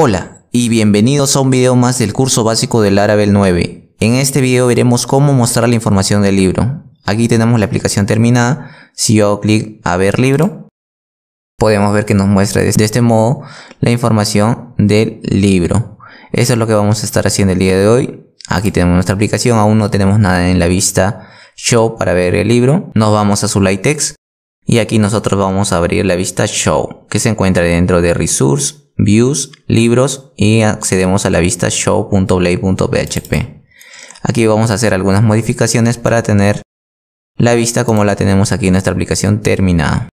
Hola y bienvenidos a un video más del curso básico del Laravel 9. En este video veremos cómo mostrar la información del libro. Aquí tenemos la aplicación terminada. Si yo hago clic a ver libro, podemos ver que nos muestra de este modo la información del libro. Eso es lo que vamos a estar haciendo el día de hoy. Aquí tenemos nuestra aplicación, aún no tenemos nada en la vista Show para ver el libro. Nos vamos a su Light y aquí nosotros vamos a abrir la vista Show que se encuentra dentro de Resource views, libros y accedemos a la vista show.blade.php. Aquí vamos a hacer algunas modificaciones para tener la vista como la tenemos aquí en nuestra aplicación terminada.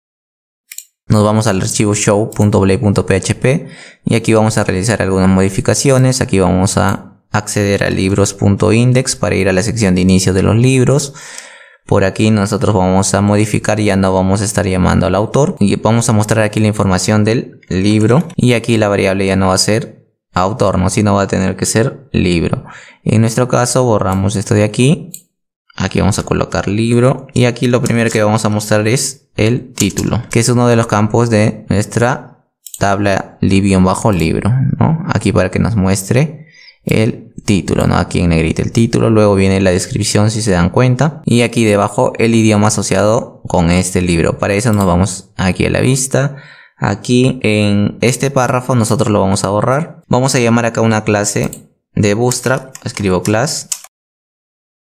Nos vamos al archivo show.blade.php y aquí vamos a realizar algunas modificaciones. Aquí vamos a acceder a libros.index para ir a la sección de inicio de los libros. Por aquí nosotros vamos a modificar, ya no vamos a estar llamando al autor. Y vamos a mostrar aquí la información del libro. Y aquí la variable ya no va a ser autor, ¿no? Sino va a tener que ser libro. En nuestro caso borramos esto de aquí. Aquí vamos a colocar libro. Y aquí lo primero que vamos a mostrar es el título. Que es uno de los campos de nuestra tabla bajo libro, ¿no? Aquí para que nos muestre el título, ¿no? Aquí en negrita el título, luego viene la descripción si se dan cuenta y aquí debajo el idioma asociado con este libro. Para eso nos vamos aquí a la vista, Aquí en este párrafo nosotros lo vamos a borrar. Vamos a llamar acá una clase de Bootstrap. Escribo class.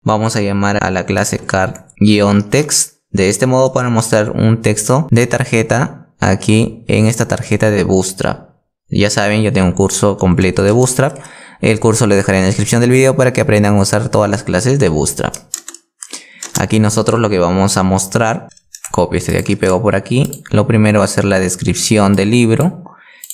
Vamos a llamar a la clase card-text. De este modo para mostrar un texto de tarjeta aquí en esta tarjeta de Bootstrap. Ya saben, yo tengo un curso completo de Bootstrap. El curso lo dejaré en la descripción del video para que aprendan a usar todas las clases de Bootstrap. Aquí nosotros lo que vamos a mostrar copio este de aquí, pego por aquí. Lo primero va a ser la descripción del libro.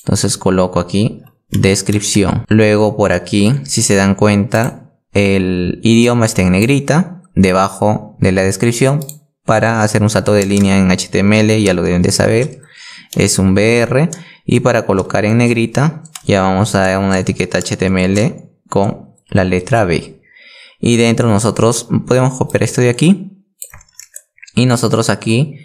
Entonces coloco aquí descripción. Luego por aquí, si se dan cuenta, el idioma está en negrita debajo de la descripción para hacer un salto de línea en HTML, ya lo deben de saber. Es un BR y para colocar en negrita ya vamos a dar una etiqueta HTML con la letra B. Y dentro nosotros podemos copiar esto de aquí y nosotros aquí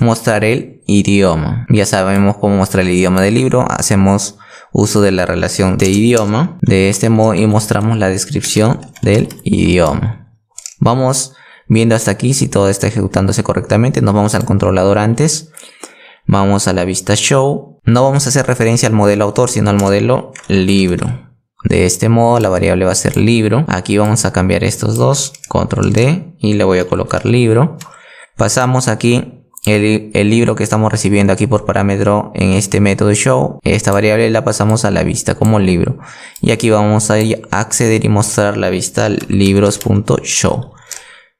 mostrar el idioma. Ya sabemos cómo mostrar el idioma del libro, hacemos uso de la relación de idioma de este modo y mostramos la descripción del idioma. Vamos viendo hasta aquí si todo está ejecutándose correctamente, nos vamos al controlador antes, vamos a la vista show, no vamos a hacer referencia al modelo autor sino al modelo libro. De este modo la variable va a ser libro, aquí vamos a cambiar estos dos, control D y le voy a colocar libro. Pasamos aquí el, libro que estamos recibiendo aquí por parámetro en este método show. Esta variable la pasamos a la vista como libro. Y aquí vamos a acceder y mostrar la vista libros.show.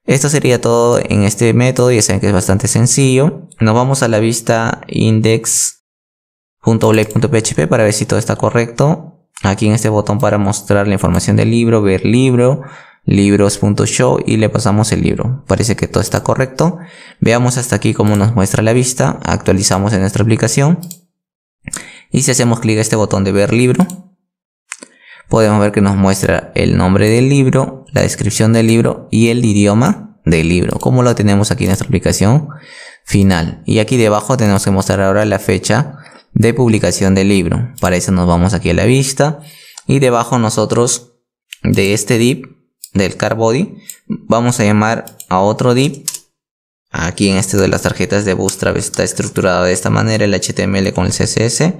Esto sería todo en este método. Ya saben que es bastante sencillo. Nos vamos a la vista index.blake.php para ver si todo está correcto. Aquí en este botón para mostrar la información del libro, ver libro libros.show y le pasamos el libro. Parece que todo está correcto. Veamos hasta aquí cómo nos muestra la vista. Actualizamos en nuestra aplicación. Y si hacemos clic a este botón de ver libro, podemos ver que nos muestra el nombre del libro, la descripción del libro y el idioma del libro, como lo tenemos aquí en nuestra aplicación final. Y aquí debajo tenemos que mostrar ahora la fecha de publicación del libro. Para eso nos vamos aquí a la vista y debajo nosotros de este div del car body, vamos a llamar a otro div. Aquí en este de las tarjetas de Bootstrap está estructurado de esta manera el HTML con el CSS.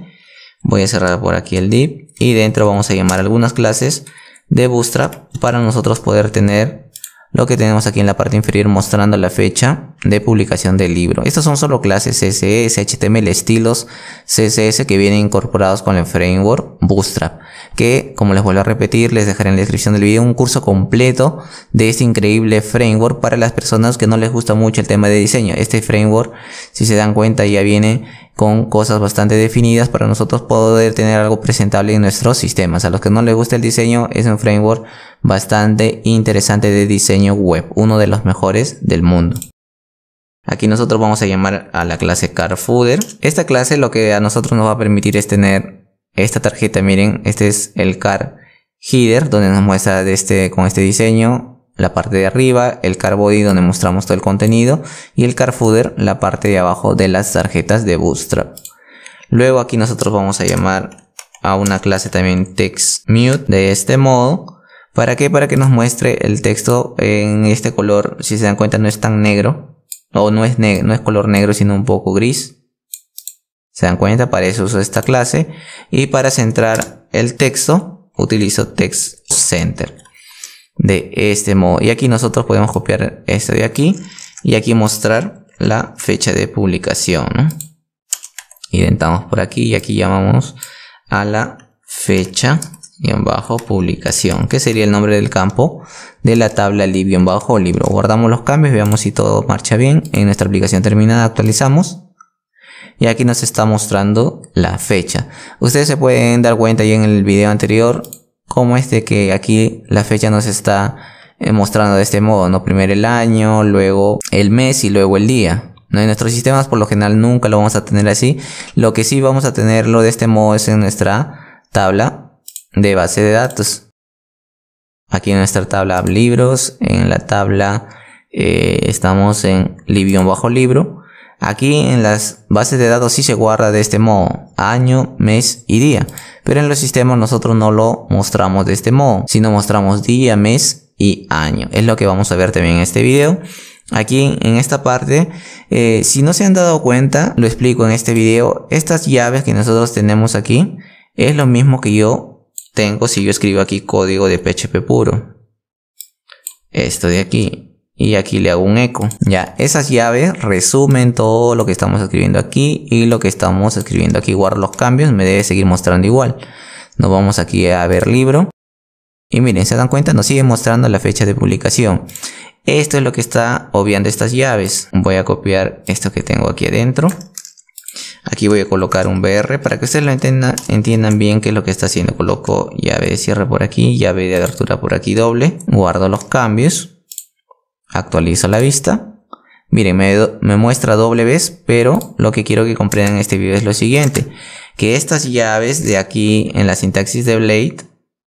Voy a cerrar por aquí el div y dentro vamos a llamar algunas clases de Bootstrap para nosotros poder tener lo que tenemos aquí en la parte inferior mostrando la fecha de publicación del libro. Estas son solo clases CSS, HTML, estilos CSS que vienen incorporados con el framework Bootstrap, que como les vuelvo a repetir, les dejaré en la descripción del video un curso completo de este increíble framework para las personas que no les gusta mucho el tema de diseño. Este framework, si se dan cuenta, ya viene con cosas bastante definidas para nosotros poder tener algo presentable en nuestros sistemas. A los que no les gusta el diseño, es un framework bastante interesante de diseño web, uno de los mejores del mundo. Aquí nosotros vamos a llamar a la clase CarFooder. Esta clase lo que a nosotros nos va a permitir es tener esta tarjeta, miren, este es el car header donde nos muestra de este, con este diseño la parte de arriba, el car body donde mostramos todo el contenido y el car la parte de abajo de las tarjetas de Bootstrap. Luego aquí nosotros vamos a llamar a una clase también text mute de este modo ¿Para qué? Para que nos muestre el texto en este color. Si se dan cuenta no es tan negro. O no es, no es color negro sino un poco gris. Se dan cuenta, para eso uso esta clase. Y para centrar el texto, utilizo text center. De este modo. Y aquí nosotros podemos copiar esto de aquí. Y aquí mostrar la fecha de publicación. ¿no? Identamos por aquí y aquí llamamos a la fecha en bajo publicación que sería el nombre del campo de la tabla Libio bajo libro guardamos los cambios veamos si todo marcha bien en nuestra aplicación terminada actualizamos y aquí nos está mostrando la fecha ustedes se pueden dar cuenta ya en el video anterior como es que aquí la fecha nos está eh, mostrando de este modo no primero el año luego el mes y luego el día ¿no? En nuestros sistemas por lo general nunca lo vamos a tener así. Lo que sí vamos a tenerlo de este modo es en nuestra tabla de base de datos. Aquí en nuestra tabla libros, en la tabla eh, estamos en libión bajo libro. Aquí en las bases de datos sí se guarda de este modo, año, mes y día. Pero en los sistemas nosotros no lo mostramos de este modo, sino mostramos día, mes y año. Es lo que vamos a ver también en este video. Aquí en esta parte, eh, si no se han dado cuenta, lo explico en este video, estas llaves que nosotros tenemos aquí, es lo mismo que yo tengo si yo escribo aquí código de PHP puro. Esto de aquí. Y aquí le hago un eco. Ya, esas llaves resumen todo lo que estamos escribiendo aquí y lo que estamos escribiendo aquí. Guardo los cambios, me debe seguir mostrando igual. Nos vamos aquí a ver libro. Y miren, se dan cuenta, nos sigue mostrando la fecha de publicación. Esto es lo que está obviando estas llaves. Voy a copiar esto que tengo aquí adentro. Aquí voy a colocar un BR para que ustedes lo entiendan, bien Que es lo que está haciendo. Coloco llave de cierre por aquí, llave de abertura por aquí doble. Guardo los cambios. Actualizo la vista. Miren, me, me, muestra doble vez, pero lo que quiero que comprendan en este video es lo siguiente. Que estas llaves de aquí en la sintaxis de Blade,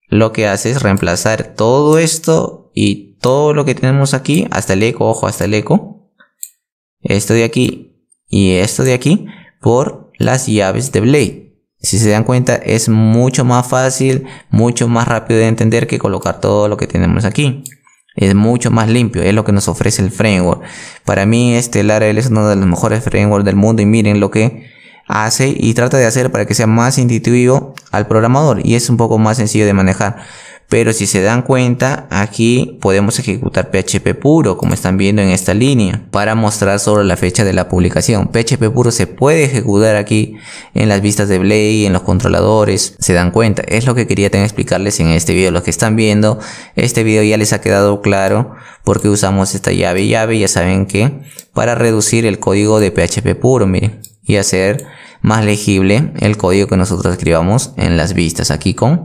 lo que hace es reemplazar todo esto y todo lo que tenemos aquí, hasta el eco, ojo, hasta el eco. Esto de aquí y esto de aquí, por las llaves de Blade. Si se dan cuenta es mucho más fácil, mucho más rápido de entender que colocar todo lo que tenemos aquí. Es mucho más limpio, es lo que nos ofrece el framework. Para mí este Laravel es uno de los mejores frameworks del mundo y miren lo que hace y trata de hacer para que sea más intuitivo al programador y es un poco más sencillo de manejar. Pero si se dan cuenta, aquí podemos ejecutar PHP puro, como están viendo en esta línea, para mostrar solo la fecha de la publicación. PHP puro se puede ejecutar aquí en las vistas de Blade, en los controladores, se dan cuenta. Es lo que quería explicarles en este video. Los que están viendo, este video ya les ha quedado claro porque usamos esta llave llave, ya saben que, para reducir el código de PHP puro, miren, y hacer más legible el código que nosotros escribamos en las vistas aquí con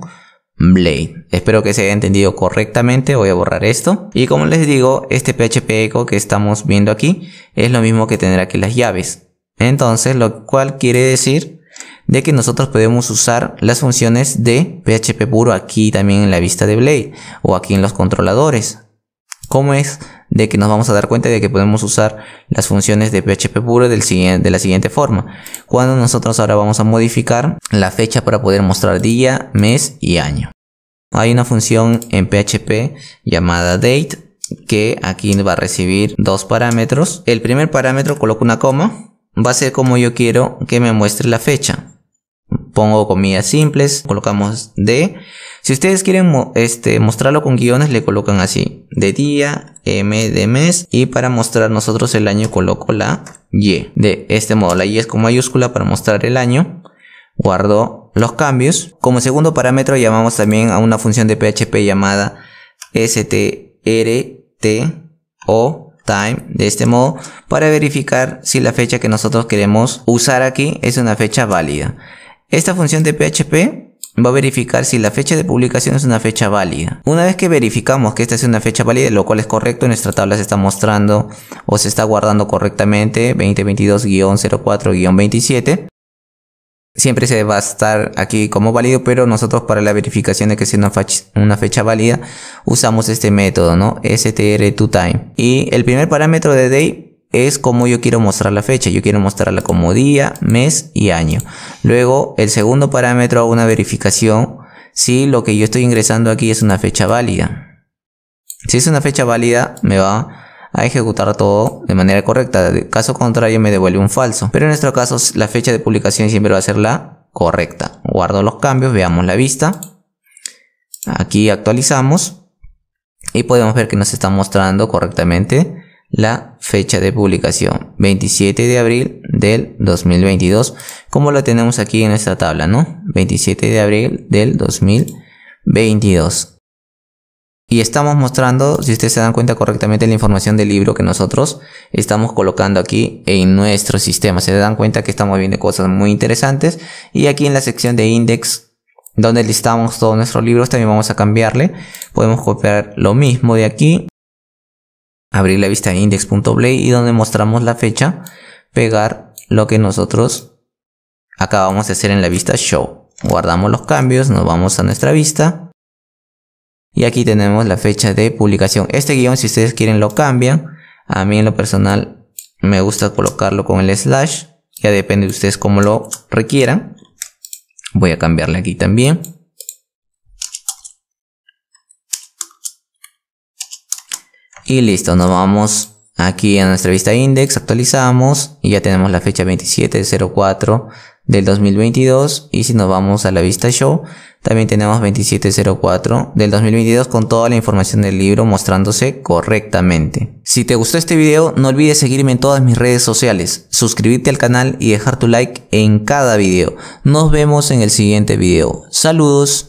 Blade. Espero que se haya entendido correctamente, voy a borrar esto. Y como les digo, este PHP Echo que estamos viendo aquí es lo mismo que tendrá aquí las llaves. Entonces, lo cual quiere decir de que nosotros podemos usar las funciones de PHP puro aquí también en la vista de Blade o aquí en los controladores. ¿Cómo es? de que nos vamos a dar cuenta de que podemos usar las funciones de PHP puro de la siguiente forma. Cuando nosotros ahora vamos a modificar la fecha para poder mostrar día, mes y año. Hay una función en PHP llamada date que aquí va a recibir dos parámetros. El primer parámetro coloco una coma. Va a ser como yo quiero que me muestre la fecha pongo comillas simples, colocamos D. Si ustedes quieren este, mostrarlo con guiones, le colocan así, de día, m de mes, y para mostrar nosotros el año coloco la y. De este modo, la y es con mayúscula para mostrar el año. Guardo los cambios. Como segundo parámetro llamamos también a una función de PHP llamada o time de este modo para verificar si la fecha que nosotros queremos usar aquí es una fecha válida. Esta función de PHP va a verificar si la fecha de publicación es una fecha válida. Una vez que verificamos que esta es una fecha válida, lo cual es correcto, nuestra tabla se está mostrando o se está guardando correctamente 2022-04-27. Siempre se va a estar aquí como válido, pero nosotros para la verificación de que sea una, fecha, válida usamos este método, ¿no? str2time. Y el primer parámetro de date es como yo quiero mostrar la fecha. Yo quiero mostrarla como día, mes y año. Luego, el segundo parámetro, Hago una verificación, si lo que yo estoy ingresando aquí es una fecha válida. Si es una fecha válida, me va a ejecutar todo de manera correcta. De caso contrario, me devuelve un falso. Pero en nuestro caso, la fecha de publicación siempre va a ser la correcta. Guardo los cambios, veamos la vista. Aquí actualizamos. Y podemos ver que nos está mostrando correctamente la fecha de publicación, 27 de abril del 2022, como lo tenemos aquí en esta tabla, ¿no? 27 de abril del 2022. Y estamos mostrando, si ustedes se dan cuenta correctamente, la información del libro que nosotros estamos colocando aquí en nuestro sistema. Se dan cuenta que estamos viendo cosas muy interesantes. Y aquí en la sección de index donde listamos todos nuestros libros también vamos a cambiarle podemos copiar lo mismo de aquí abrir la vista index.blade y donde mostramos la fecha, pegar lo que nosotros acabamos de hacer en la vista show. Guardamos los cambios, nos vamos a nuestra vista y aquí tenemos la fecha de publicación. Este guión si ustedes quieren lo cambian, a mí en lo personal me gusta colocarlo con el slash, ya depende de ustedes cómo lo requieran. Voy a cambiarle aquí también. Y listo, nos vamos aquí a nuestra vista index, actualizamos y ya tenemos la fecha 2704 del 2022 y si nos vamos a la vista show también tenemos 2704 del 2022 con toda la información del libro mostrándose correctamente. Si te gustó este video no olvides seguirme en todas mis redes sociales, suscribirte al canal y dejar tu like en cada video. Nos vemos en el siguiente video. Saludos.